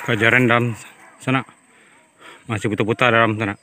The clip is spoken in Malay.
kajaran dalam sana masih putar-putar dalam sana.